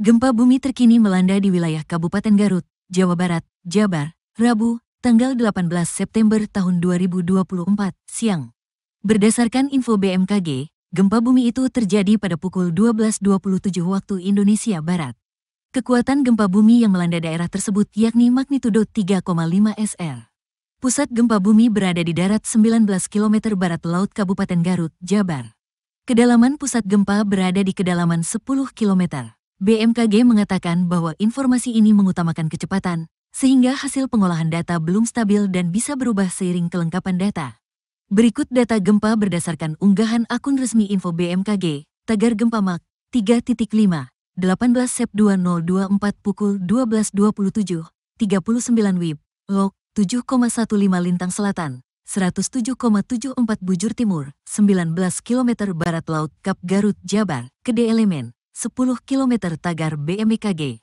Gempa bumi terkini melanda di wilayah Kabupaten Garut, Jawa Barat, Jabar, Rabu, tanggal 18 September tahun 2024, siang. Berdasarkan info BMKG, gempa bumi itu terjadi pada pukul 12.27 waktu Indonesia Barat. Kekuatan gempa bumi yang melanda daerah tersebut yakni magnitudo 3,5 SR. Pusat gempa bumi berada di darat 19 km barat laut Kabupaten Garut, Jabar. Kedalaman pusat gempa berada di kedalaman 10 km. BMKG mengatakan bahwa informasi ini mengutamakan kecepatan, sehingga hasil pengolahan data belum stabil dan bisa berubah seiring kelengkapan data. Berikut data gempa berdasarkan unggahan akun resmi info BMKG, Tagar Gempa Mak 3.5, 18 Sep 2024 pukul 12.27, 39 WIB, Lok 7,15 Lintang Selatan, 107,74 Bujur Timur, 19 km Barat Laut Kap Garut Jabar, Kede Elemen. 10 km Tagar BMKG.